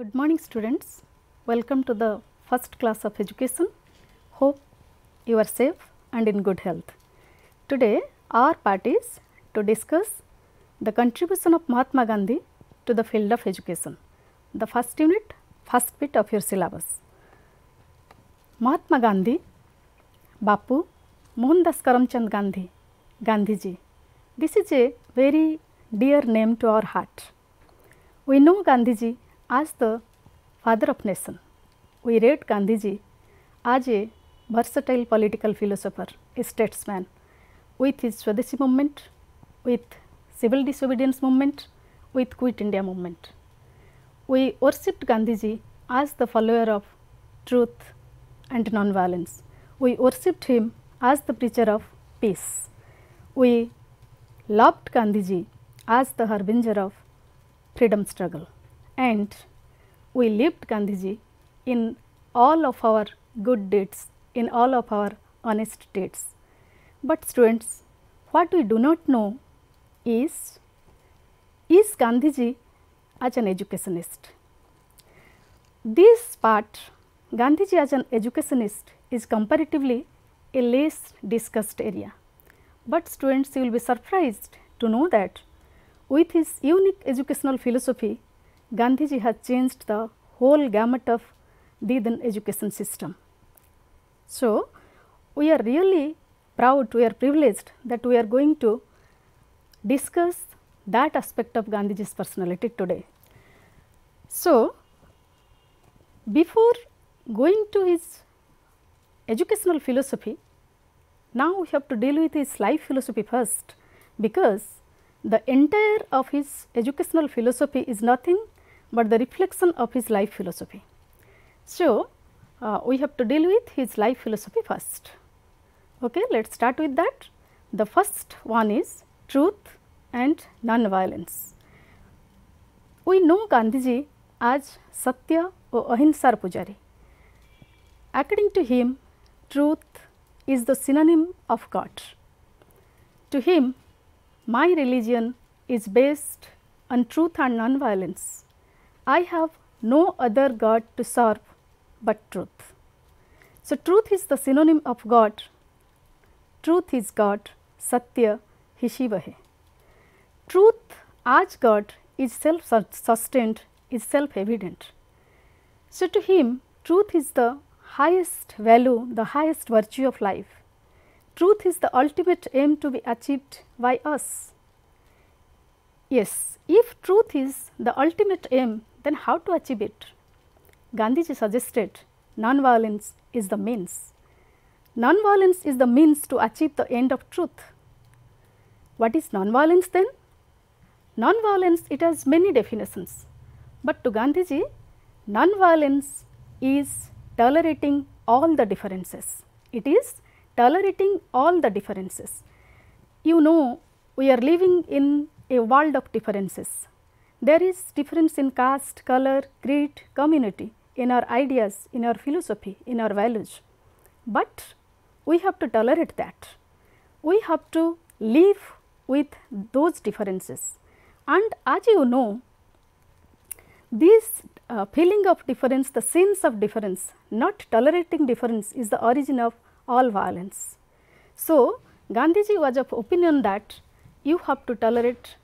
Good morning students. Welcome to the first class of education. Hope you are safe and in good health. Today our part is to discuss the contribution of Mahatma Gandhi to the field of education. The first unit, first bit of your syllabus. Mahatma Gandhi, Bapu, Mohandas Karamchand Gandhi, gandhi ji This is a very dear name to our heart. We know gandhi ji As the father of nation, we rate Gandhiji as a versatile political philosopher, a statesman with his Swadeshi movement, with civil disobedience movement, with Quit India movement. We worshipped Gandhiji as the follower of truth and non-violence. We worshipped him as the preacher of peace. We loved Gandhiji as the harbinger of freedom struggle and we lived Gandhiji in all of our good deeds, in all of our honest deeds. But students, what we do not know is, is Gandhiji as an educationist? This part, Gandhiji as an educationist is comparatively a less discussed area. But students, you will be surprised to know that with his unique educational philosophy, Gandhiji has changed the whole gamut of the then education system. So, we are really proud, we are privileged that we are going to discuss that aspect of Gandhiji's personality today. So, before going to his educational philosophy, now we have to deal with his life philosophy first because the entire of his educational philosophy is nothing but the reflection of his life philosophy. So, uh, we have to deal with his life philosophy first. Okay, let us start with that. The first one is truth and non-violence. We know Gandhiji as Satya or Ahinsar Pujari. According to him, truth is the synonym of God. To him, my religion is based on truth and non-violence. I have no other God to serve but truth. So, truth is the synonym of God. Truth is God, Satya, He Truth as God is self sustained, is self evident. So, to him, truth is the highest value, the highest virtue of life. Truth is the ultimate aim to be achieved by us. Yes, if truth is the ultimate aim then how to achieve it? Gandhiji suggested non-violence is the means. Nonviolence is the means to achieve the end of truth. What is non-violence then? Non-violence it has many definitions, but to Gandhiji non-violence is tolerating all the differences. It is tolerating all the differences. You know we are living in a world of differences. There is difference in caste, color, creed, community, in our ideas, in our philosophy, in our values. But we have to tolerate that. We have to live with those differences. And as you know, this uh, feeling of difference, the sense of difference, not tolerating difference is the origin of all violence. So, Gandhiji was of opinion that you have to tolerate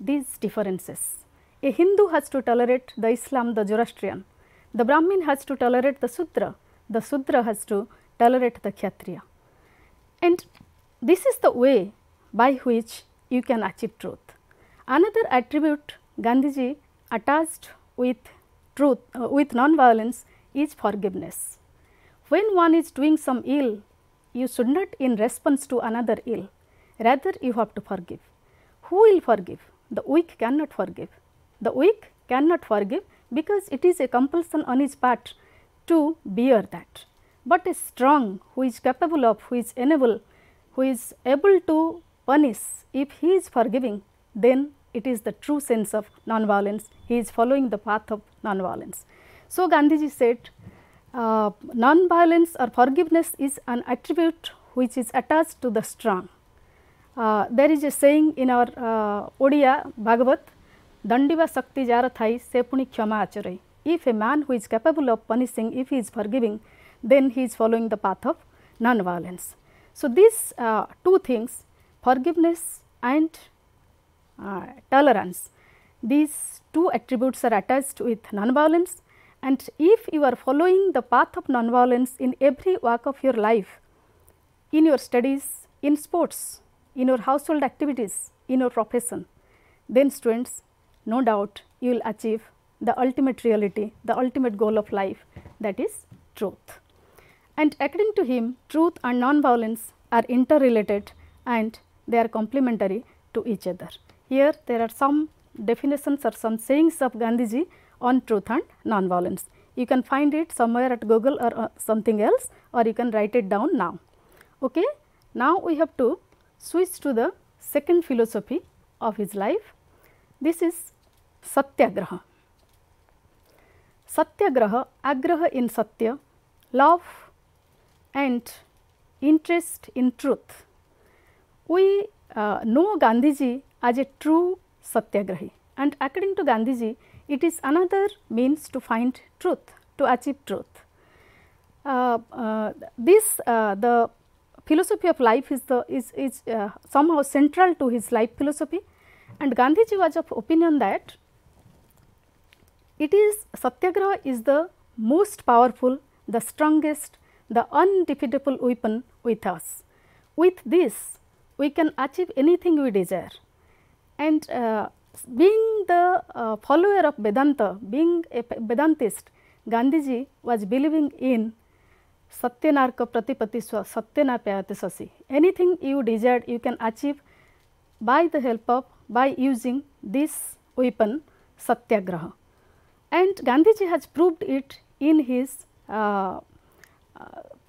these differences. A Hindu has to tolerate the Islam, the Zoroastrian. The Brahmin has to tolerate the Sudra. The Sudra has to tolerate the Kshatriya. And this is the way by which you can achieve truth. Another attribute Gandhiji attached with truth, uh, with non-violence is forgiveness. When one is doing some ill, you should not in response to another ill, rather you have to forgive. Who will forgive? The weak cannot forgive. The weak cannot forgive because it is a compulsion on his part to bear that. But a strong who is capable of, who is enable, who is able to punish, if he is forgiving, then it is the true sense of non-violence. He is following the path of non-violence. So, Gandhiji said, uh, non-violence or forgiveness is an attribute which is attached to the strong. Uh, there is a saying in our uh, Odia Bhagavat, Dandiva Sakti Jarathai Sepuni Khyama Acharai. If a man who is capable of punishing, if he is forgiving, then he is following the path of non-violence. So, these uh, two things, forgiveness and uh, tolerance, these two attributes are attached with non-violence and if you are following the path of non-violence in every walk of your life, in your studies, in sports, in your household activities, in your profession, then students, no doubt you will achieve the ultimate reality, the ultimate goal of life that is truth. And according to him, truth and non-violence are interrelated and they are complementary to each other. Here there are some definitions or some sayings of Gandhiji on truth and non-violence. You can find it somewhere at Google or uh, something else or you can write it down now. Okay? Now we have to switch to the second philosophy of his life. This is Satyagraha. Satyagraha, agraha in Satya, love and interest in truth. We uh, know Gandhiji as a true Satyagrahi and according to Gandhiji, it is another means to find truth, to achieve truth. Uh, uh, this, the philosophy of life is, the, is, is uh, somehow central to his life philosophy and Gandhiji was of opinion that it is satyagraha is the most powerful, the strongest, the undefeatable weapon with us. With this we can achieve anything we desire and uh, being the uh, follower of Vedanta, being a Vedantist, Gandhiji was believing in सत्यनारक प्रतिपति स्व सत्यना प्यायते शशि anything you desired you can achieve by the help of by using this weapon satyagraha and Gandhiji has proved it in his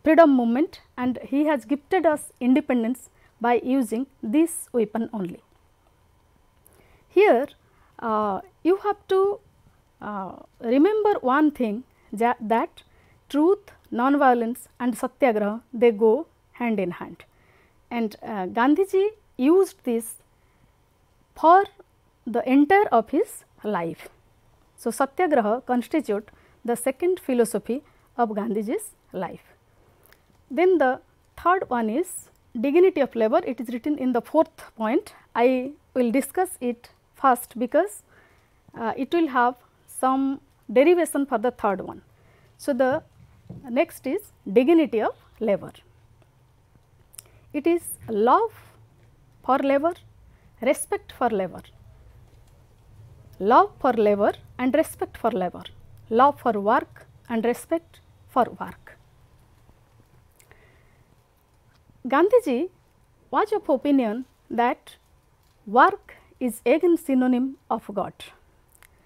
freedom movement and he has gifted us independence by using this weapon only here you have to remember one thing that truth non-violence and satyagraha they go hand in hand. And uh, Gandhiji used this for the entire of his life. So, satyagraha constitute the second philosophy of Gandhiji's life. Then the third one is dignity of labor it is written in the fourth point I will discuss it first because uh, it will have some derivation for the third one. So, the Next is dignity of labor. It is love for labor, respect for labor. Love for labor and respect for labor. Love for work and respect for work. Gandhiji was of opinion that work is again synonym of God.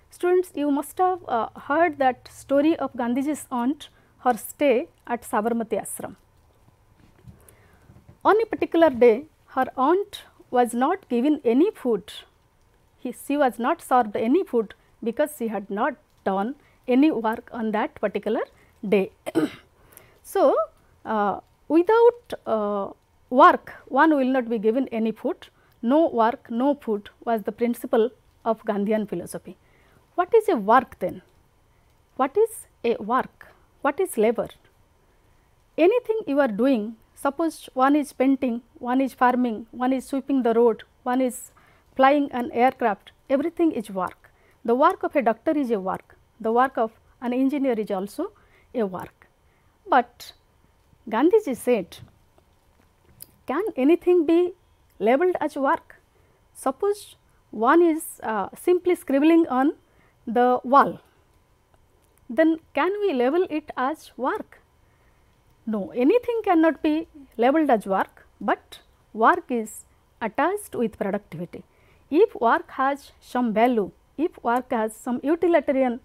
Students, you must have uh, heard that story of Gandhiji's aunt her stay at Sabarmati Ashram. On a particular day, her aunt was not given any food. He, she was not served any food because she had not done any work on that particular day. so, uh, without uh, work, one will not be given any food. No work, no food was the principle of Gandhian philosophy. What is a work then? What is a work? What is labor? Anything you are doing, suppose one is painting, one is farming, one is sweeping the road, one is flying an aircraft, everything is work. The work of a doctor is a work, the work of an engineer is also a work. But Gandhiji said, can anything be labeled as work? Suppose one is uh, simply scribbling on the wall then can we label it as work? No, anything cannot be labeled as work, but work is attached with productivity. If work has some value, if work has some utilitarian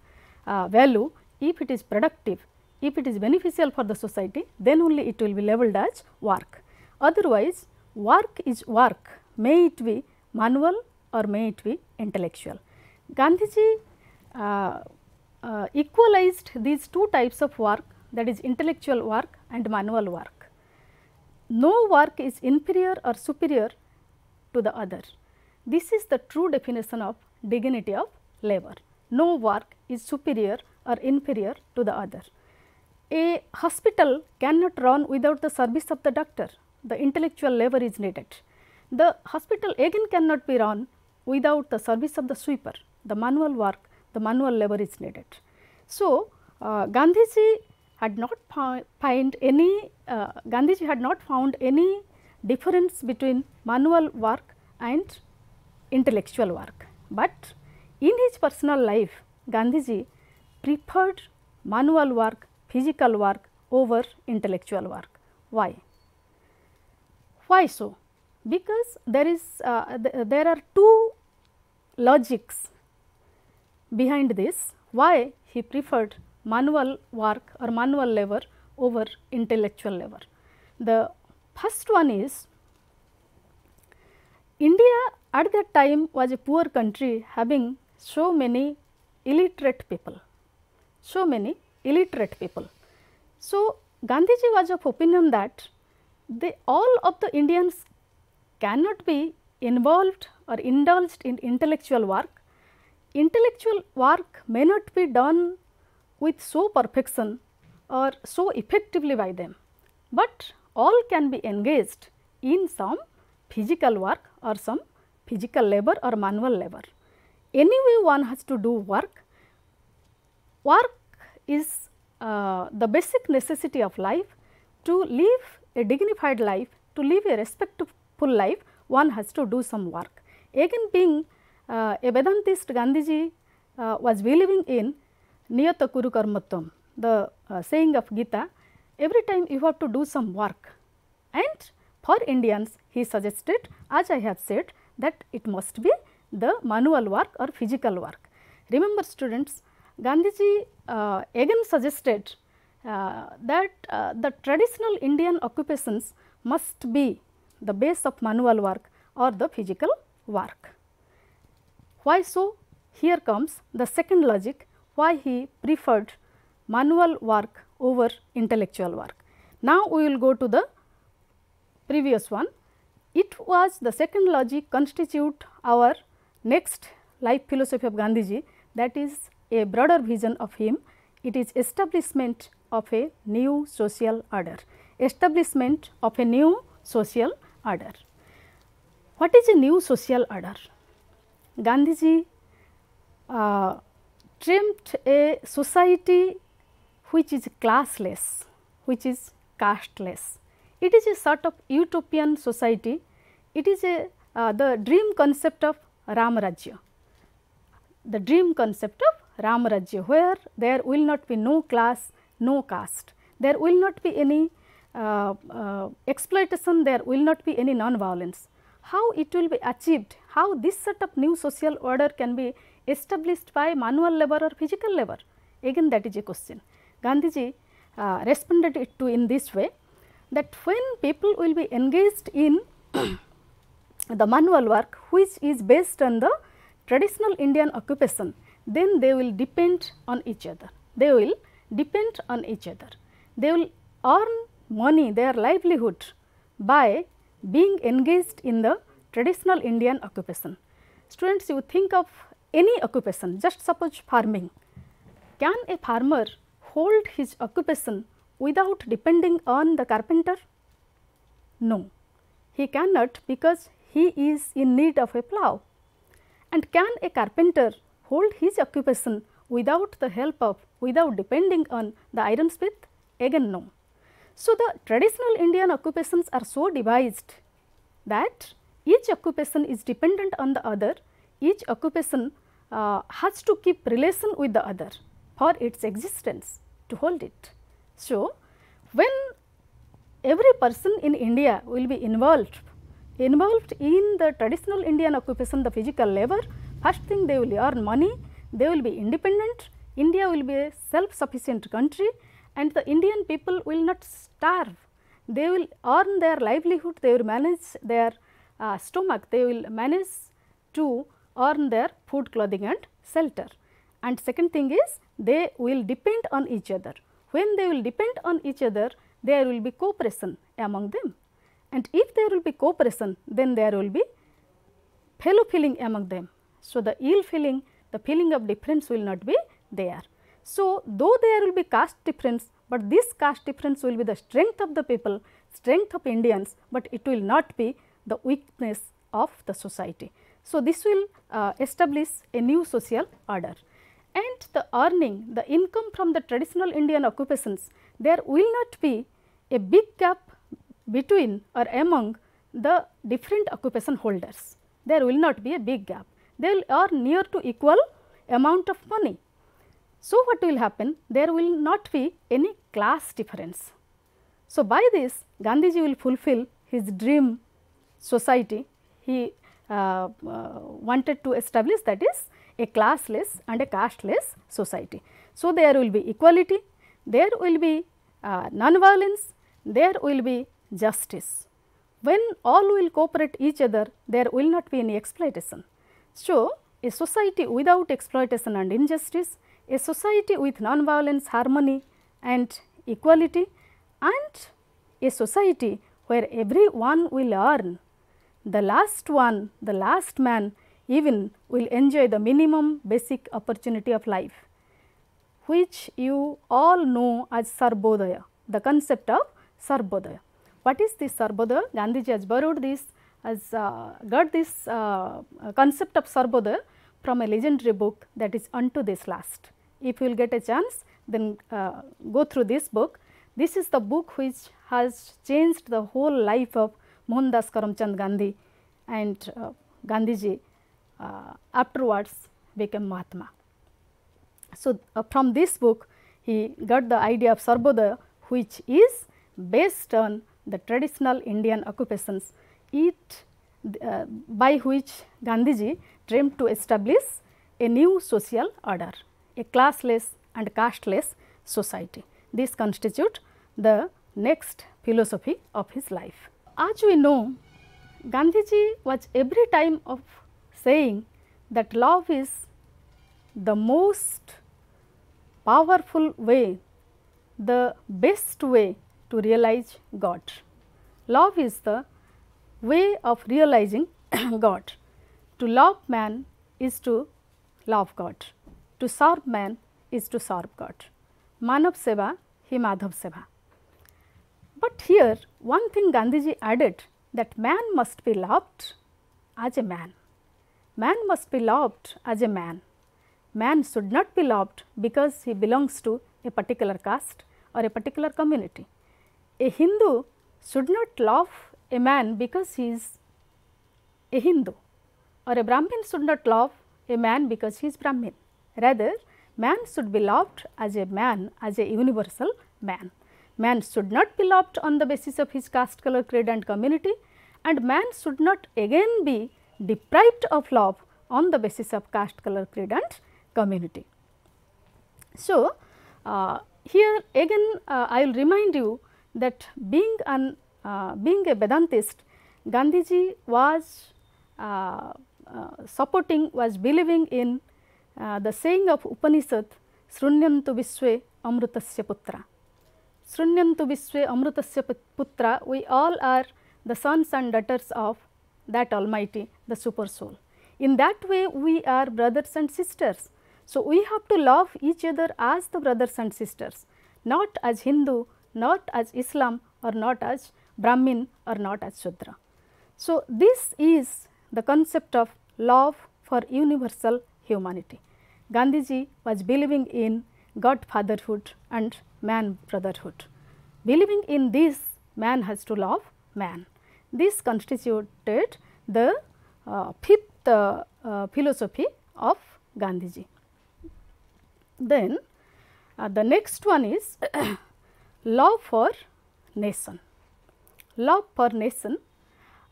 uh, value, if it is productive, if it is beneficial for the society, then only it will be labeled as work. Otherwise, work is work, may it be manual or may it be intellectual. Gandhiji uh, uh, equalized these two types of work that is intellectual work and manual work. No work is inferior or superior to the other. This is the true definition of dignity of labor. No work is superior or inferior to the other. A hospital cannot run without the service of the doctor. The intellectual labor is needed. The hospital again cannot be run without the service of the sweeper. The manual work the manual labor is needed. So, uh, Gandhiji had not find any, uh, Gandhiji had not found any difference between manual work and intellectual work. But in his personal life, Gandhiji preferred manual work, physical work over intellectual work. Why? Why so? Because there is, uh, th there are two logics behind this, why he preferred manual work or manual labor over intellectual labor. The first one is India at that time was a poor country having so many illiterate people, so many illiterate people. So, Gandhiji was of opinion that they all of the Indians cannot be involved or indulged in intellectual work intellectual work may not be done with so perfection or so effectively by them, but all can be engaged in some physical work or some physical labor or manual labor. Anyway, one has to do work. Work is uh, the basic necessity of life. To live a dignified life, to live a respectful life, one has to do some work. Again, being a Vedantist Gandhiji uh, was believing in Niyata Kuru Karmatvam, the uh, saying of Gita, every time you have to do some work. And for Indians, he suggested, as I have said, that it must be the manual work or physical work. Remember students, Gandhiji uh, again suggested uh, that uh, the traditional Indian occupations must be the base of manual work or the physical work. Why so? Here comes the second logic why he preferred manual work over intellectual work. Now, we will go to the previous one. It was the second logic constitute our next life philosophy of Gandhiji that is a broader vision of him. It is establishment of a new social order, establishment of a new social order. What is a new social order? Gandhiji uh, dreamt a society which is classless, which is casteless. It is a sort of utopian society. It is a uh, the dream concept of Rajya. the dream concept of Rajya, where there will not be no class, no caste. There will not be any uh, uh, exploitation, there will not be any non-violence. How it will be achieved, how this set of new social order can be established by manual labor or physical labor? Again that is a question. Gandhiji uh, responded it to in this way that when people will be engaged in the manual work which is based on the traditional Indian occupation, then they will depend on each other. They will depend on each other. They will earn money, their livelihood by being engaged in the traditional Indian occupation. Students, you think of any occupation, just suppose farming. Can a farmer hold his occupation without depending on the carpenter? No, he cannot because he is in need of a plough. And can a carpenter hold his occupation without the help of, without depending on the ironsmith? Again no. So, the traditional Indian occupations are so devised that each occupation is dependent on the other, each occupation uh, has to keep relation with the other for its existence to hold it. So, when every person in India will be involved, involved in the traditional Indian occupation, the physical labor, first thing they will earn money, they will be independent, India will be a self-sufficient country and the Indian people will not starve. They will earn their livelihood, they will manage their uh, stomach, they will manage to earn their food, clothing and shelter. And second thing is they will depend on each other. When they will depend on each other, there will be cooperation among them. And if there will be cooperation, then there will be fellow feeling among them. So, the ill feeling, the feeling of difference will not be there. So, though there will be caste difference, but this caste difference will be the strength of the people, strength of Indians, but it will not be the weakness of the society. So, this will uh, establish a new social order and the earning, the income from the traditional Indian occupations, there will not be a big gap between or among the different occupation holders. There will not be a big gap. They will earn near to equal amount of money. So, what will happen? There will not be any class difference. So, by this Gandhiji will fulfill his dream society he uh, uh, wanted to establish that is a classless and a casteless society. So, there will be equality, there will be uh, non-violence, there will be justice. When all will cooperate each other, there will not be any exploitation. So, a society without exploitation and injustice, a society with non-violence, harmony and equality and a society where everyone will earn the last one, the last man even will enjoy the minimum basic opportunity of life, which you all know as Sarvodaya, the concept of Sarvodaya. What is this Sarvodaya? Gandhiji has borrowed this, has uh, got this uh, uh concept of Sarvodaya from a legendary book that is Unto This Last. If you will get a chance, then uh, go through this book. This is the book which has changed the whole life of Mohandas Karamchand Gandhi and uh, Gandhiji uh, afterwards became Mahatma. So, uh, from this book he got the idea of Sarvodaya which is based on the traditional Indian occupations it uh, by which Gandhiji dreamed to establish a new social order, a classless and casteless society. This constitute the next philosophy of his life. As we know, Gandhiji was every time of saying that love is the most powerful way, the best way to realize God. Love is the way of realizing God. To love man is to love God. To serve man is to serve God. Manav Seva, he Seva. But here one thing Gandhiji added that man must be loved as a man. Man must be loved as a man. Man should not be loved because he belongs to a particular caste or a particular community. A Hindu should not love a man because he is a Hindu or a Brahmin should not love a man because he is Brahmin. Rather, man should be loved as a man, as a universal man. Man should not be loved on the basis of his caste, color, creed and community and man should not again be deprived of love on the basis of caste, color, creed and community. So, uh, here again uh, I will remind you that being an uh, being a Vedantist, Gandhiji was uh, uh, supporting was believing in uh, the saying of Upanishad, Srunyantu Vishwe Amrutasya Putra. Srunyantu Vishwe Amrutasya Putra, we all are the sons and daughters of that Almighty, the Super Soul. In that way, we are brothers and sisters. So, we have to love each other as the brothers and sisters, not as Hindu, not as Islam or not as Brahmin or not as Shudra. So, this is the concept of love for universal humanity. Gandhiji was believing in God fatherhood and man brotherhood. Believing in this, man has to love man. This constituted the uh, fifth uh, uh, philosophy of Gandhiji. Then uh, the next one is love for nation. Love for nation,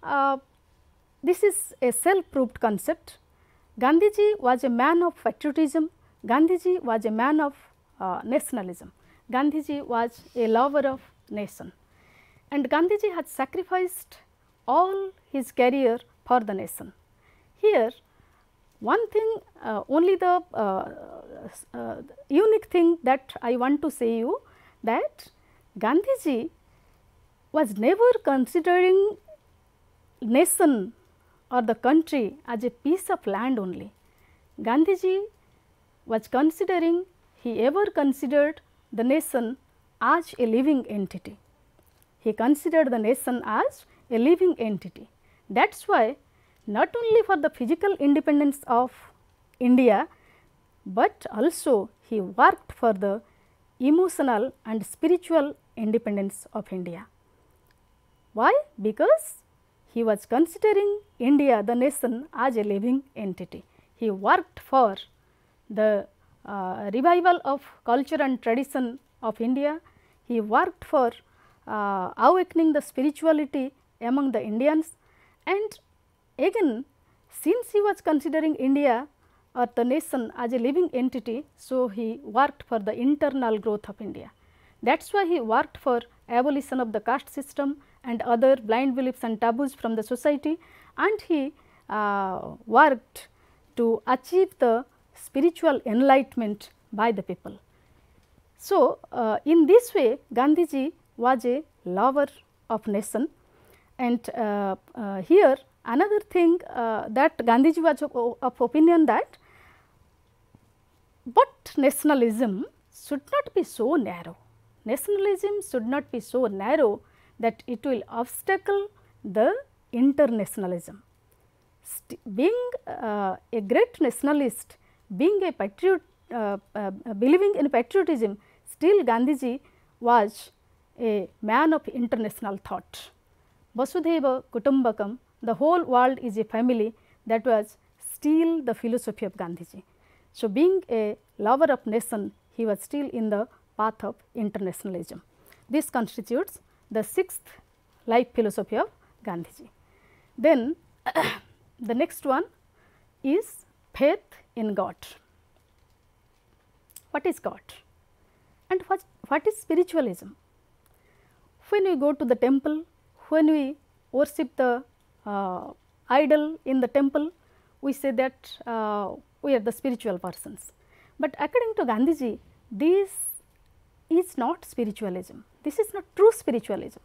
uh, this is a self-proved concept. Gandhiji was a man of patriotism, Gandhiji was a man of uh, nationalism. Gandhiji was a lover of nation and Gandhiji had sacrificed all his career for the nation. Here one thing uh, only the uh, uh, unique thing that I want to say you that Gandhiji was never considering nation or the country as a piece of land only. Gandhiji was considering, he ever considered the nation as a living entity. He considered the nation as a living entity. That is why not only for the physical independence of India, but also he worked for the emotional and spiritual independence of India. Why? Because he was considering India the nation as a living entity. He worked for the uh, revival of culture and tradition of India. He worked for uh, awakening the spirituality among the Indians and again since he was considering India or the nation as a living entity, so he worked for the internal growth of India. That is why he worked for abolition of the caste system and other blind beliefs and taboos from the society and he uh, worked to achieve the spiritual enlightenment by the people. So, uh, in this way Gandhiji was a lover of nation and uh, uh, here another thing uh, that Gandhiji was of, of opinion that but nationalism should not be so narrow. Nationalism should not be so narrow that it will obstacle the internationalism. St being uh, a great nationalist, being a patriot, uh, uh, believing in patriotism, still Gandhiji was a man of international thought. Vasudeva Kutumbakam, the whole world is a family, that was still the philosophy of Gandhiji. So, being a lover of nation, he was still in the path of internationalism. This constitutes the sixth life philosophy of Gandhiji. Then the next one is faith in God. What is God? And what, what is spiritualism? When we go to the temple, when we worship the uh, idol in the temple, we say that uh, we are the spiritual persons. But according to Gandhiji, this is not spiritualism. This is not true spiritualism.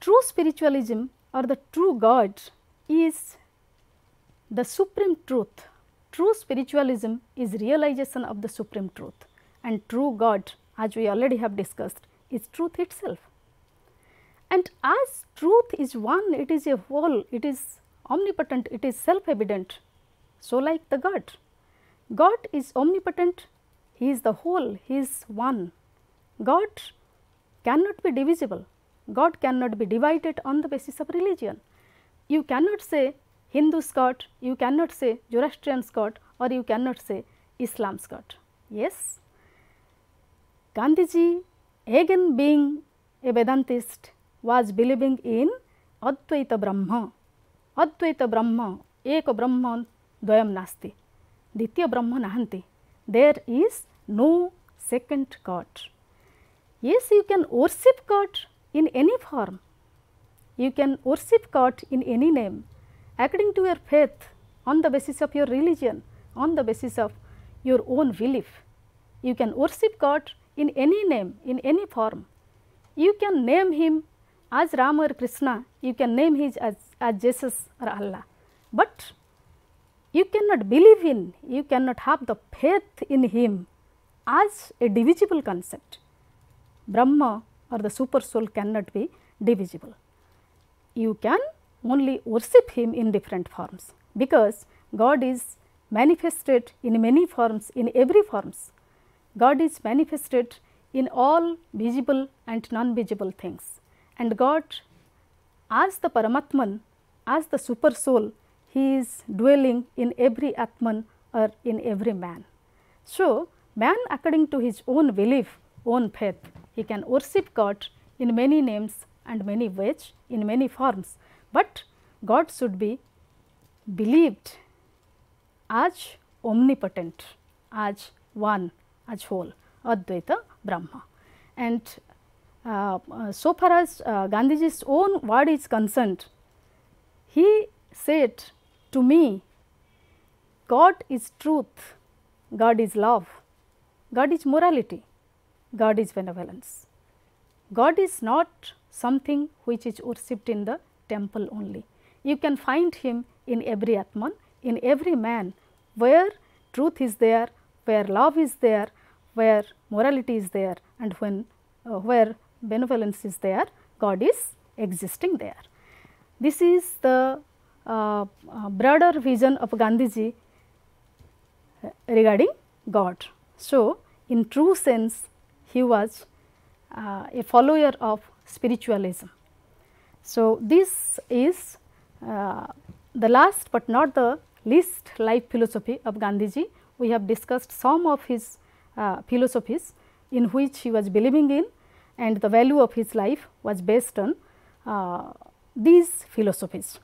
True spiritualism or the true God is the supreme truth. True spiritualism is realization of the supreme truth and true God as we already have discussed is truth itself. And as truth is one, it is a whole, it is omnipotent, it is self-evident. So, like the God. God is omnipotent, He is the whole, He is one. God cannot be divisible, God cannot be divided on the basis of religion. You cannot say Hindu skirt, you cannot say Zoroastrian skirt or you cannot say Islam skirt. Yes, Gandhiji again being a Vedantist was believing in Advaita Brahma. Advaita Brahma, Eko Brahman, Dvayam Nasti. Ditya Brahma Nahanti. There is no second God. Yes, you can worship God in any form. You can worship God in any name. according to your faith, on the basis of your religion, on the basis of your own belief. You can worship God in any name, in any form. You can name Him as Ram or Krishna, you can name Him as, as Jesus or Allah. But you cannot believe in, you cannot have the faith in Him as a divisible concept. Brahma or the super soul cannot be divisible. You can only worship him in different forms because God is manifested in many forms in every forms. God is manifested in all visible and non-visible things and God as the Paramatman, as the super soul, he is dwelling in every Atman or in every man. So, man according to his own belief, own faith, he can worship God in many names and many ways, in many forms, but God should be believed as omnipotent, as one, as whole, Advaita Brahma. And uh, uh, so far as uh, Gandhiji's own word is concerned, he said to me, God is truth, God is love, God is morality, God is benevolence. God is not something which is worshipped in the temple only. You can find him in every Atman, in every man, where truth is there, where love is there, where morality is there and when uh, where benevolence is there, God is existing there. This is the uh, uh, broader vision of Gandhiji regarding God. So, in true sense, he was uh, a follower of spiritualism. So, this is uh, the last but not the least life philosophy of Gandhiji. We have discussed some of his uh, philosophies in which he was believing in and the value of his life was based on uh, these philosophies.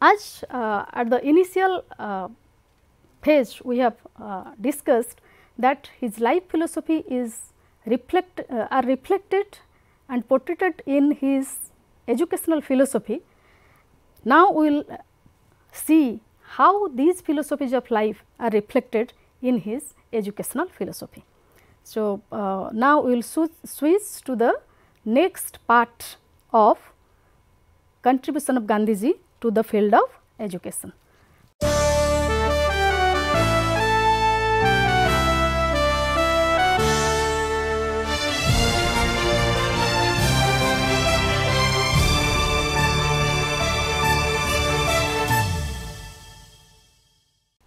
As uh, at the initial uh, phase we have uh, discussed that his life philosophy is reflect are reflected and portrayed it in his educational philosophy. Now, we will see how these philosophies of life are reflected in his educational philosophy. So, uh, now we will switch to the next part of contribution of Gandhiji to the field of education.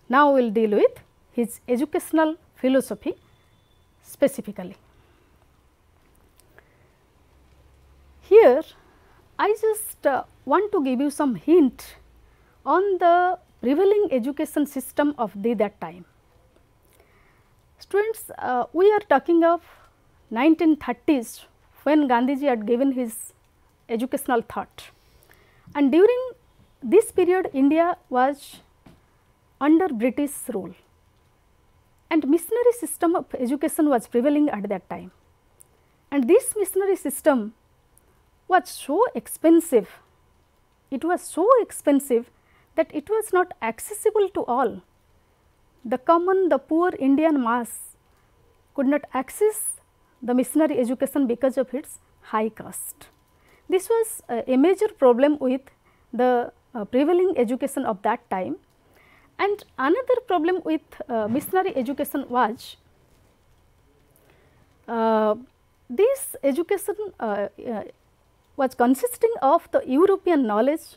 Now, we will deal with his educational philosophy specifically. Here, I just uh, want to give you some hint on the prevailing education system of the that time. Students, uh, we are talking of 1930s when Gandhiji had given his educational thought and during this period India was under British rule and missionary system of education was prevailing at that time and this missionary system was so expensive it was so expensive that it was not accessible to all the common the poor indian mass could not access the missionary education because of its high cost this was uh, a major problem with the uh, prevailing education of that time and another problem with uh, missionary education was uh, this education uh, uh, was consisting of the European knowledge,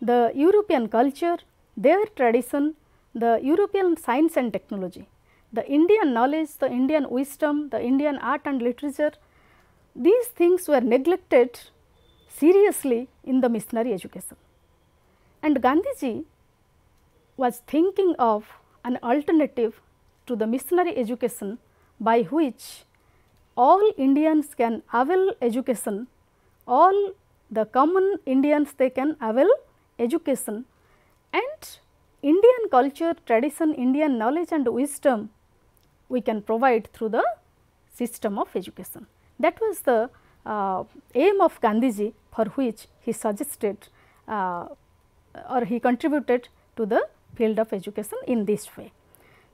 the European culture, their tradition, the European science and technology, the Indian knowledge, the Indian wisdom, the Indian art and literature. These things were neglected seriously in the missionary education. And Gandhiji was thinking of an alternative to the missionary education by which all Indians can avail education, all the common Indians they can avail education and Indian culture, tradition, Indian knowledge and wisdom we can provide through the system of education. That was the uh, aim of Gandhiji for which he suggested uh, or he contributed to the field of education in this way.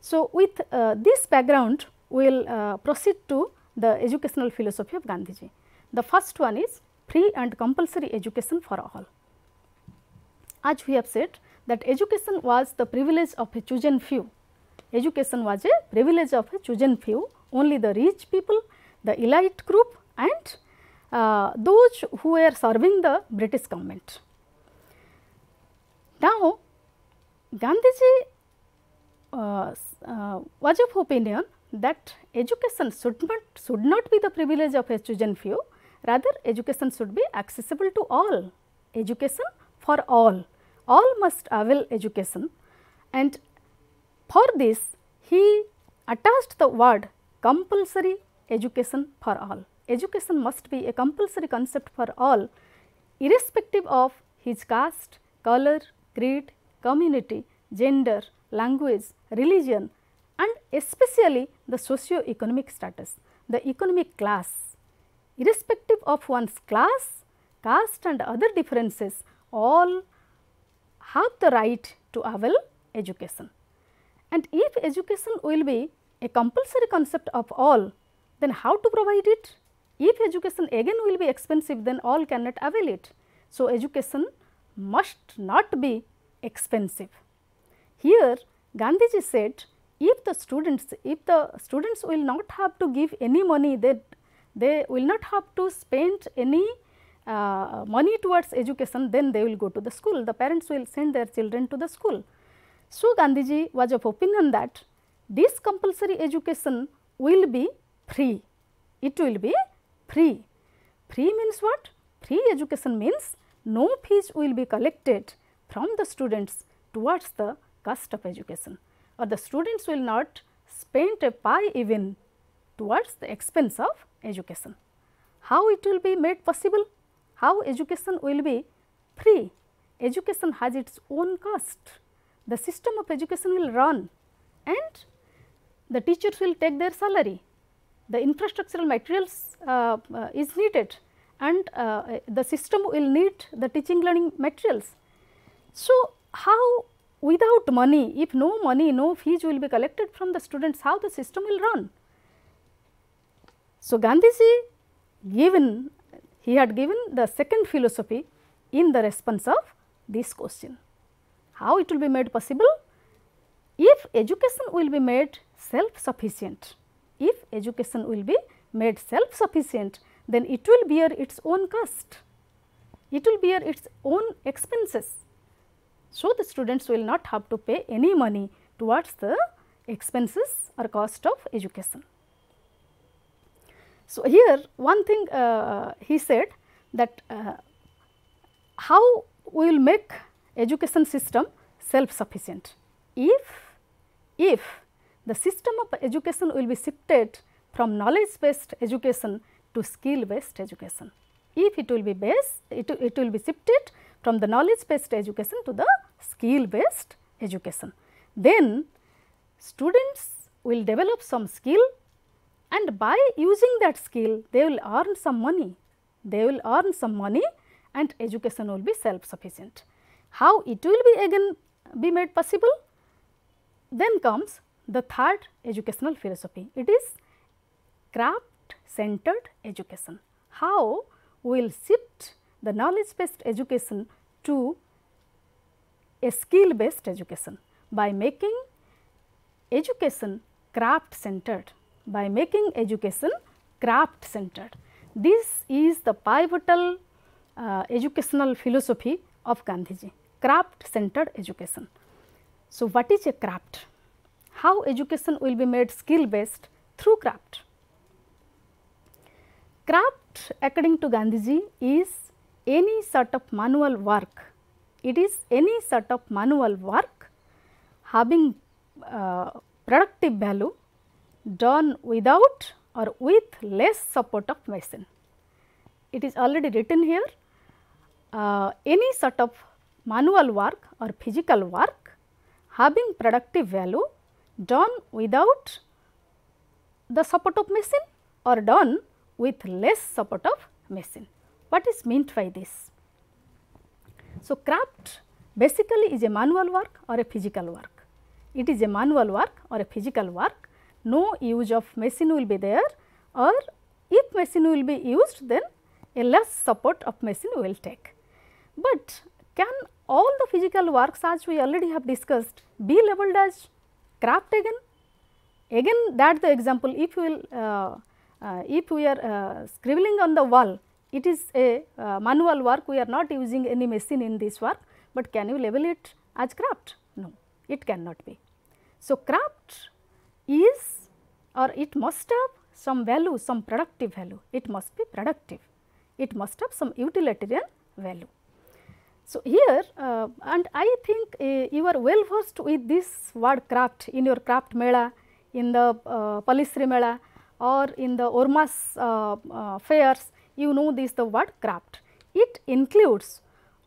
So, with uh, this background we will uh, proceed to the educational philosophy of Gandhiji. The first one is free and compulsory education for all. As we have said that education was the privilege of a chosen few. Education was a privilege of a chosen few, only the rich people, the elite group and uh, those who were serving the British government. Now, Gandhiji uh, uh, was of opinion that education should not, should not be the privilege of a chosen few, rather education should be accessible to all, education for all, all must avail education and for this he attached the word compulsory education for all. Education must be a compulsory concept for all irrespective of his caste, color, creed, community, gender, language, religion and especially the socio-economic status, the economic class. Irrespective of one's class, caste and other differences all have the right to avail education. And if education will be a compulsory concept of all, then how to provide it? If education again will be expensive, then all cannot avail it. So, education must not be expensive. Here Gandhiji said if the students, if the students will not have to give any money, that they will not have to spend any uh, money towards education, then they will go to the school. The parents will send their children to the school. So, Gandhiji was of opinion that this compulsory education will be free. It will be free. Free means what? Free education means no fees will be collected from the students towards the cost of education or the students will not spend a pie even towards the expense of education. How it will be made possible? How education will be free? Education has its own cost. The system of education will run and the teachers will take their salary. The infrastructural materials uh, uh, is needed and uh, the system will need the teaching learning materials so, how without money, if no money, no fees will be collected from the students, how the system will run? So, Gandhiji given, he had given the second philosophy in the response of this question. How it will be made possible? If education will be made self-sufficient, if education will be made self-sufficient, then it will bear its own cost, it will bear its own expenses so, the students will not have to pay any money towards the expenses or cost of education. So, here one thing uh, he said that uh, how we will make education system self sufficient if if the system of education will be shifted from knowledge based education to skill based education if it will be based it, it will be shifted from the knowledge based education to the skill based education. Then students will develop some skill and by using that skill they will earn some money. They will earn some money and education will be self sufficient. How it will be again be made possible? Then comes the third educational philosophy. It is craft centered education. How we will shift the knowledge based education to a skill based education by making education craft centered, by making education craft centered. This is the pivotal uh, educational philosophy of Gandhiji, craft centered education. So, what is a craft? How education will be made skill based through craft? Craft according to Gandhiji is any sort of manual work it is any sort of manual work having uh, productive value done without or with less support of machine. It is already written here uh, any sort of manual work or physical work having productive value done without the support of machine or done with less support of machine. What is meant by this? So, craft basically is a manual work or a physical work. It is a manual work or a physical work. No use of machine will be there or if machine will be used then a less support of machine will take. But can all the physical works as we already have discussed be labeled as craft again? Again that the example if we will uh, uh, if we are uh, scribbling on the wall it is a uh, manual work, we are not using any machine in this work, but can you label it as craft? No, it cannot be. So, craft is or it must have some value, some productive value, it must be productive, it must have some utilitarian value. So, here uh, and I think uh, you are well versed with this word craft in your craft mela, in the uh, Pallisri mela or in the Ormas uh, uh fairs you know this the word craft. It includes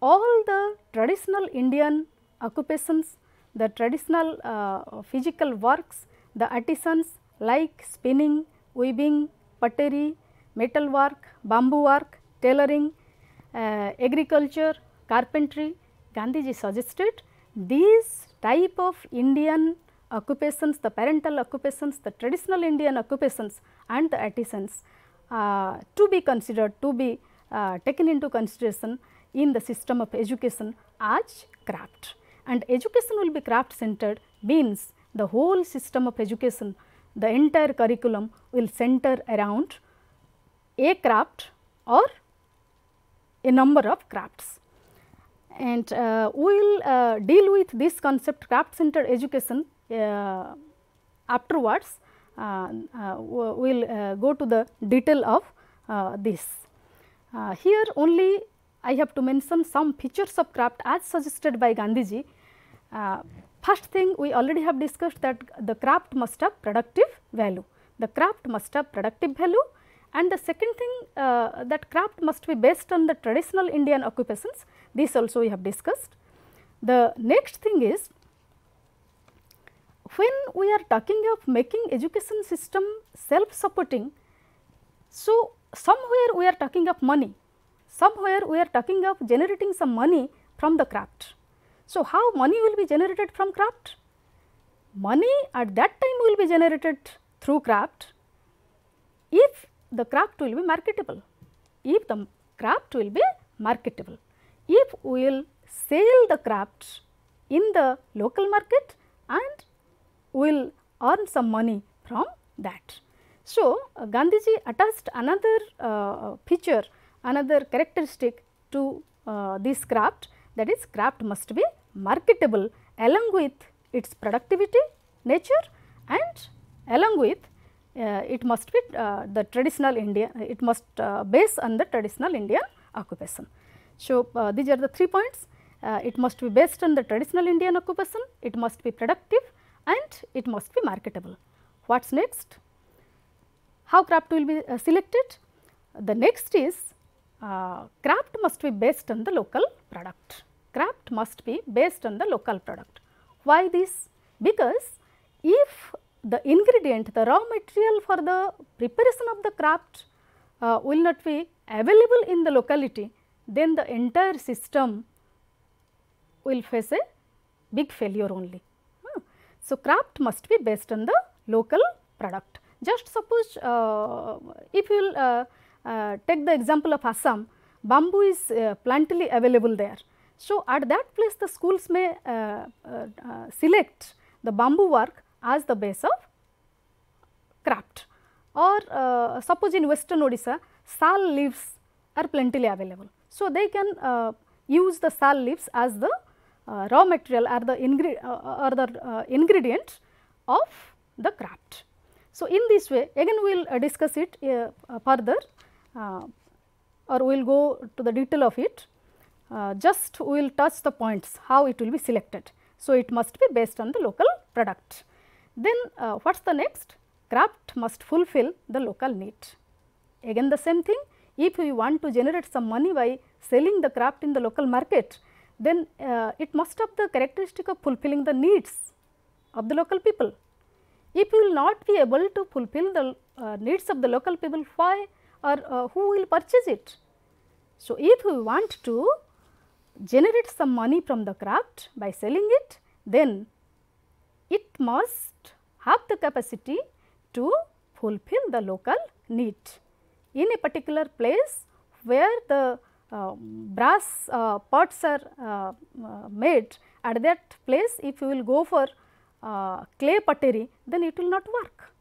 all the traditional Indian occupations, the traditional uh, physical works, the artisans like spinning, weaving, pottery, metal work, bamboo work, tailoring, uh, agriculture, carpentry. Gandhiji suggested these type of Indian occupations, the parental occupations, the traditional Indian occupations and the artisans uh, to be considered to be uh, taken into consideration in the system of education as craft. And education will be craft centered means the whole system of education, the entire curriculum will center around a craft or a number of crafts. And uh, we will uh, deal with this concept craft centered education uh, afterwards uh, uh, we will uh, go to the detail of this. here only I have to mention some features of craft as suggested by Gandhiji. first thing we already have discussed that the craft must have productive value. The craft must have productive value and the second thing uh, that craft must be based on the traditional Indian occupations, this also we have discussed. The next thing is when we are talking of making education system self supporting, so somewhere we are talking of money, somewhere we are talking of generating some money from the craft. So, how money will be generated from craft? Money at that time will be generated through craft if the craft will be marketable, if the craft will be marketable. If we will sell the craft in the local market and will earn some money from that. So, uh, Gandhiji attached another uh, uh, feature, another characteristic to uh, this craft that is craft must be marketable along with its productivity, nature and along with uh, it must be uh, the traditional Indian, it must base on the traditional Indian occupation. So, these are the three points, it must be based on the traditional Indian occupation, it must be productive and it must be marketable. What is next? How craft will be uh, selected? The next is uh, craft must be based on the local product. Craft must be based on the local product. Why this? Because if the ingredient, the raw material for the preparation of the craft uh, will not be available in the locality, then the entire system will face a big failure only. So, craft must be based on the local product. Just suppose uh, if you will uh, uh, take the example of Assam, bamboo is uh, plentifully available there. So, at that place the schools may uh, uh, select the bamboo work as the base of craft or suppose in western Odisha sal leaves are plentifully available. So, they can use the sal leaves as the uh, raw material are the, ingre uh, uh, are the ingredients of the craft. So, in this way again we will discuss it further or we will go to the detail of it. Uh, just we will touch the points how it will be selected. So, it must be based on the local product. Then uh, what is the next? Craft must fulfill the local need. Again the same thing if we want to generate some money by selling the craft in the local market, then uh, it must have the characteristic of fulfilling the needs of the local people. If you will not be able to fulfill the uh, needs of the local people, why or uh, who will purchase it? So, if you want to generate some money from the craft by selling it, then it must have the capacity to fulfill the local need in a particular place where the uh, hmm. brass uh, pots are uh, made at that place if you will go for clay pottery then it will not work,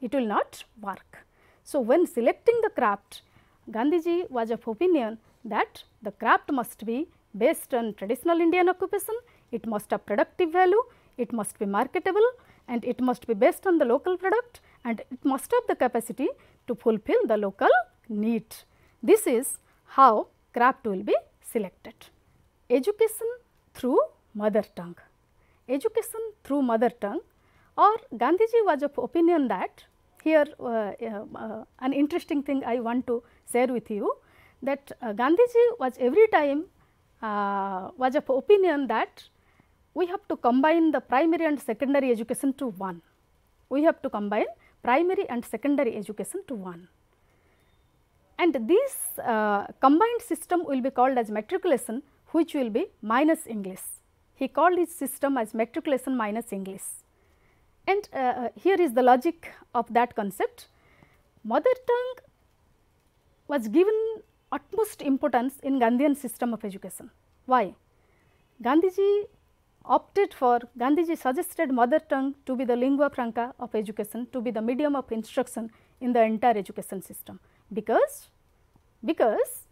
it will not work. So, when selecting the craft Gandhiji was of opinion that the craft must be based on traditional Indian occupation, it must have productive value, it must be marketable and it must be based on the local product and it must have the capacity to fulfill the local need. This is how craft will be selected. Education through mother tongue. Education through mother tongue or gandhi ji was of opinion that here uh, uh, uh, an interesting thing I want to share with you that uh, gandhi ji was every time uh, was of opinion that we have to combine the primary and secondary education to one. We have to combine primary and secondary education to one. and this uh, combined system will be called as matriculation which will be minus English. He called his system as matriculation minus English. And uh, uh, here is the logic of that concept. Mother tongue was given utmost importance in Gandhian system of education. Why? Gandhiji opted for, Gandhiji suggested mother tongue to be the lingua franca of education, to be the medium of instruction in the entire education system because, because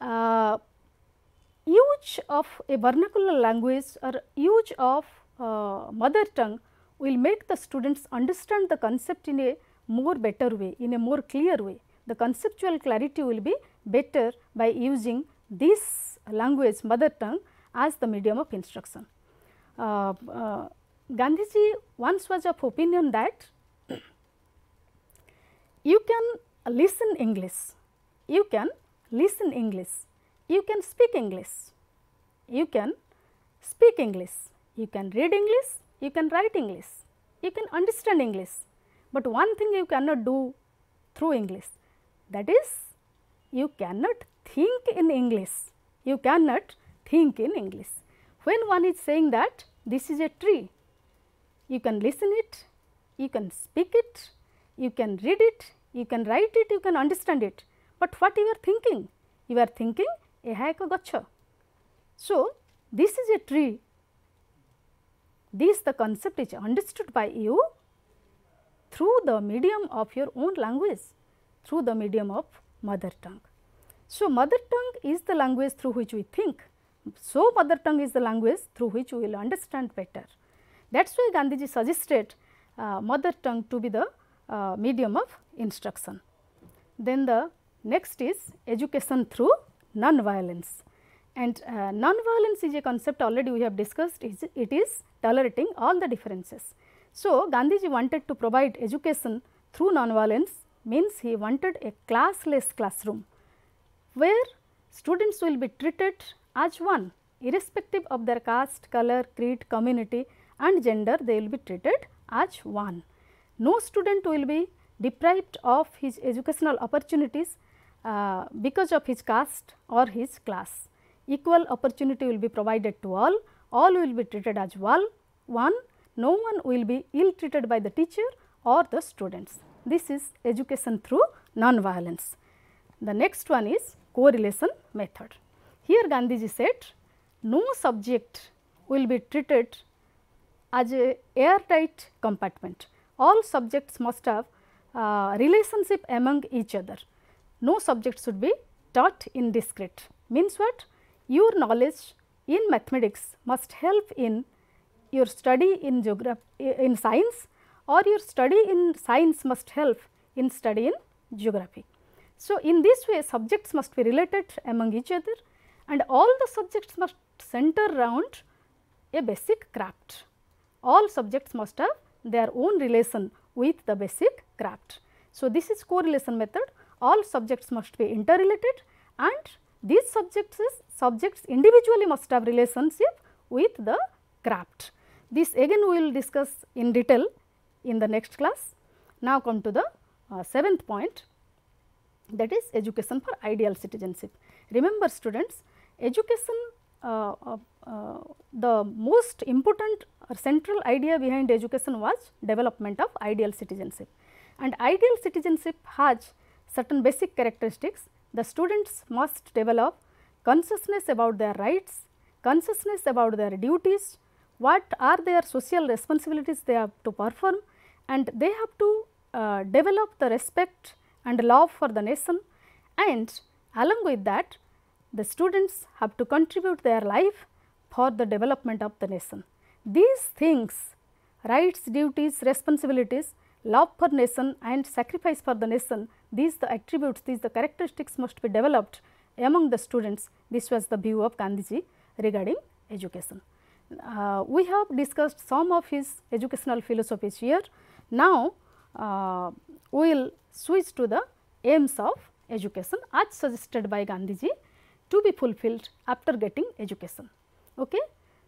uh, use of a vernacular language or use of uh, mother tongue will make the students understand the concept in a more better way, in a more clear way. The conceptual clarity will be better by using this language mother tongue as the medium of instruction. Uh, uh, Gandhiji once was of opinion that you can listen English, you can listen English, you can speak English, you can speak English, you can read English, you can write English, you can understand English, but one thing you cannot do through English that is you cannot think in English, you cannot think in English. When one is saying that this is a tree, you can listen it, you can speak it, you can read it, you can write it you can understand it but what you are thinking you are thinking यह एक गच्छ so this is a tree this the concept is understood by you through the medium of your own language through the medium of mother tongue so mother tongue is the language through which we think so mother tongue is the language through which will understand better that's why Gandhiji suggested mother tongue to be the medium of instruction. Then the next is education through non-violence and uh, non-violence is a concept already we have discussed is it is tolerating all the differences. So, Gandhiji wanted to provide education through non-violence means he wanted a classless classroom where students will be treated as one irrespective of their caste, color, creed, community and gender they will be treated as one. No student will be deprived of his educational opportunities uh, because of his caste or his class. Equal opportunity will be provided to all, all will be treated as one, no one will be ill treated by the teacher or the students. This is education through non-violence. The next one is correlation method. Here Gandhiji said no subject will be treated as a airtight compartment. All subjects must have uh, relationship among each other. No subject should be taught discrete. Means what? Your knowledge in mathematics must help in your study in geography in science or your study in science must help in study in geography. So, in this way subjects must be related among each other and all the subjects must center round a basic craft. All subjects must have their own relation with the basic craft. So, this is correlation method all subjects must be interrelated and these subjects is subjects individually must have relationship with the craft. This again we will discuss in detail in the next class. Now, come to the uh, seventh point that is education for ideal citizenship. Remember students education uh, uh, uh, the most important or central idea behind education was development of ideal citizenship. And ideal citizenship has certain basic characteristics. The students must develop consciousness about their rights, consciousness about their duties, what are their social responsibilities they have to perform and they have to uh, develop the respect and love for the nation and along with that the students have to contribute their life for the development of the nation. These things, rights, duties, responsibilities, love for nation and sacrifice for the nation, these the attributes, these the characteristics must be developed among the students. This was the view of Gandhiji regarding education. Uh, we have discussed some of his educational philosophies here. Now, uh, we will switch to the aims of education as suggested by Gandhiji to be fulfilled after getting education. Okay?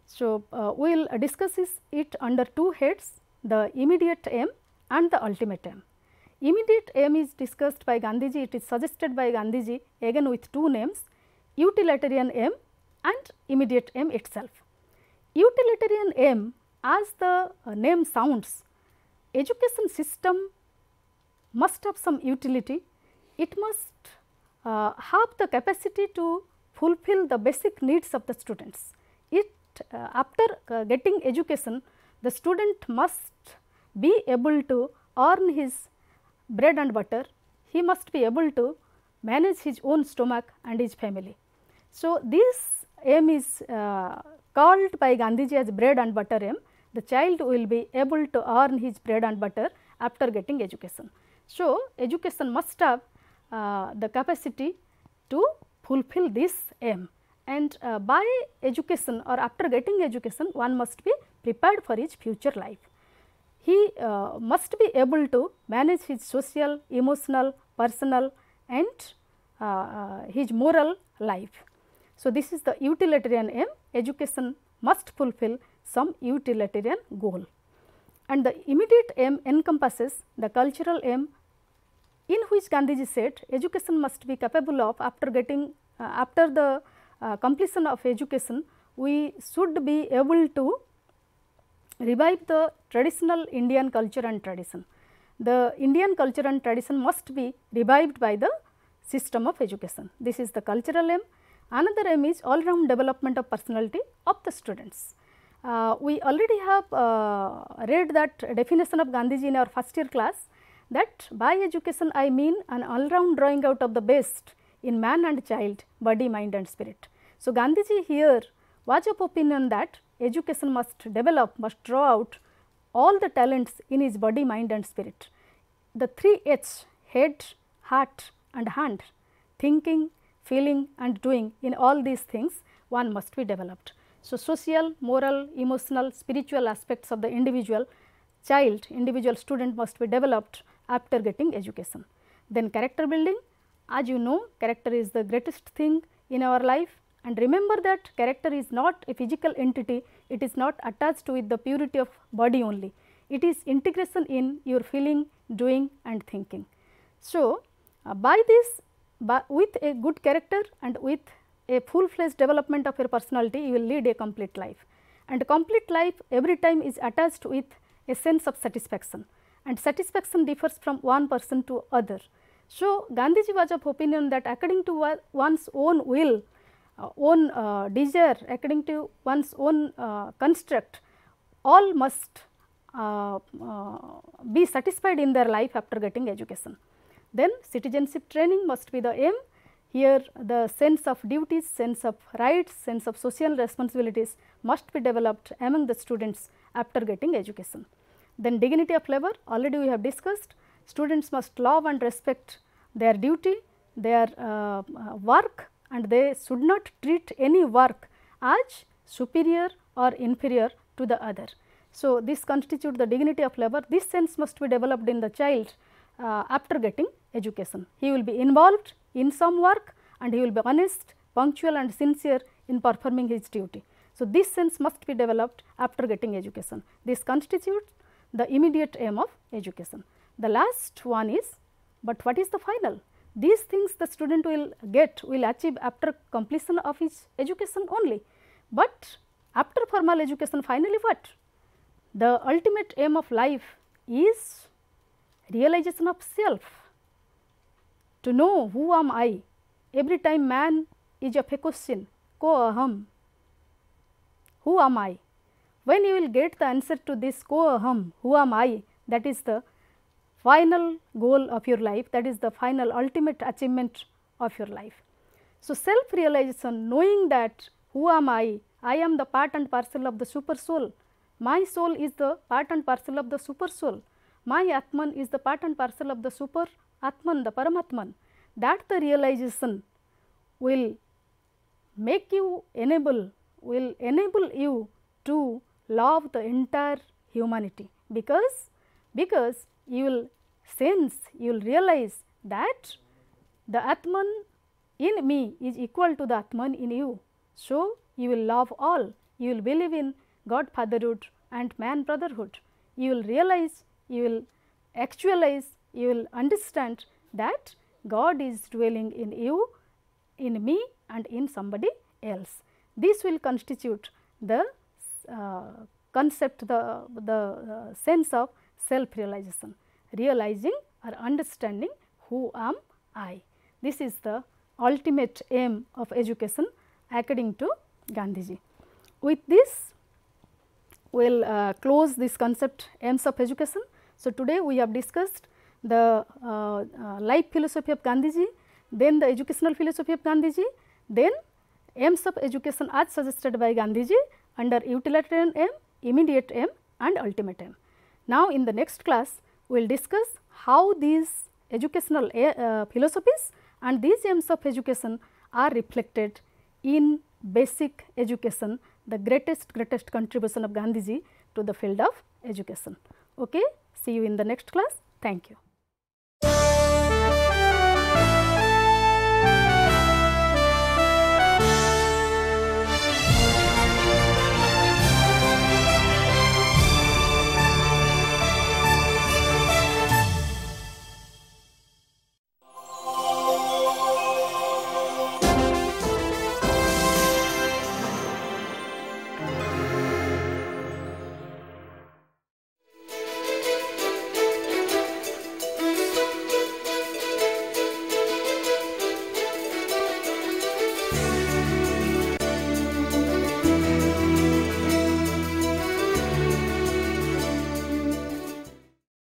So, uh, we will discuss this, it under two heads the immediate aim and the ultimate aim. Immediate aim is discussed by Gandhiji, it is suggested by Gandhiji again with two names utilitarian aim and immediate aim itself. Utilitarian aim as the uh, name sounds education system must have some utility, it must uh, have the capacity to fulfill the basic needs of the students. It uh, after uh, getting education, the student must be able to earn his bread and butter, he must be able to manage his own stomach and his family. So, this aim is uh, called by Gandhiji as bread and butter aim, the child will be able to earn his bread and butter after getting education. So, education must have uh, the capacity to fulfill this aim and uh, by education or after getting education one must be prepared for his future life. He uh, must be able to manage his social, emotional, personal and uh, uh his moral life. So, this is the utilitarian aim education must fulfill some utilitarian goal and the immediate aim encompasses the cultural aim, in which Gandhiji said education must be capable of after getting uh, after the uh, completion of education we should be able to revive the traditional Indian culture and tradition. The Indian culture and tradition must be revived by the system of education. This is the cultural aim. Another aim is all round development of personality of the students. Uh, we already have uh, read that definition of Gandhiji in our first year class that by education I mean an all round drawing out of the best in man and child, body, mind and spirit. So, Gandhiji here was of opinion that education must develop, must draw out all the talents in his body, mind and spirit. The three H head, heart and hand, thinking, feeling and doing in all these things one must be developed. So, social, moral, emotional, spiritual aspects of the individual child, individual student must be developed after getting education. Then character building, as you know character is the greatest thing in our life and remember that character is not a physical entity, it is not attached with the purity of body only, it is integration in your feeling, doing and thinking. So, uh, by this by with a good character and with a full fledged development of your personality you will lead a complete life and complete life every time is attached with a sense of satisfaction and satisfaction differs from one person to other. So, Gandhiji was of opinion that according to one's own will, uh, own uh, desire, according to one's own uh, construct, all must uh, uh, be satisfied in their life after getting education. Then citizenship training must be the aim. Here the sense of duties, sense of rights, sense of social responsibilities must be developed among the students after getting education. Then dignity of labor already we have discussed, students must love and respect their duty, their uh, uh, work and they should not treat any work as superior or inferior to the other. So, this constitutes the dignity of labor, this sense must be developed in the child uh, after getting education. He will be involved in some work and he will be honest, punctual and sincere in performing his duty. So, this sense must be developed after getting education. This constitutes the immediate aim of education. The last one is, but what is the final? These things the student will get, will achieve after completion of his education only. But after formal education finally what? The ultimate aim of life is realization of self, to know who am I. Every time man is a question, ko aham, who am I? When you will get the answer to this ko aham, who am I, that is the final goal of your life, that is the final ultimate achievement of your life. So, self realization, knowing that who am I, I am the part and parcel of the super soul, my soul is the part and parcel of the super soul, my Atman is the part and parcel of the super Atman, the Paramatman, that the realization will make you enable, will enable you to Love of the entire humanity because, because you will sense, you will realize that the Atman in me is equal to the Atman in you. So, you will love all, you will believe in God fatherhood and man brotherhood. You will realize, you will actualize, you will understand that God is dwelling in you, in me and in somebody else. This will constitute the concept the, the uh, sense of self realization, realizing or understanding who am I. This is the ultimate aim of education according to gandhi ji With this, we'll uh, close this concept aims of education. So, today we have discussed the uh, uh, life philosophy of gandhi ji then the educational philosophy of gandhi ji then aims of education as suggested by gandhi ji under utilitarian aim, immediate aim and ultimate aim. Now, in the next class we will discuss how these educational uh, philosophies and these aims of education are reflected in basic education the greatest greatest contribution of Gandhiji to the field of education. Okay? See you in the next class. Thank you.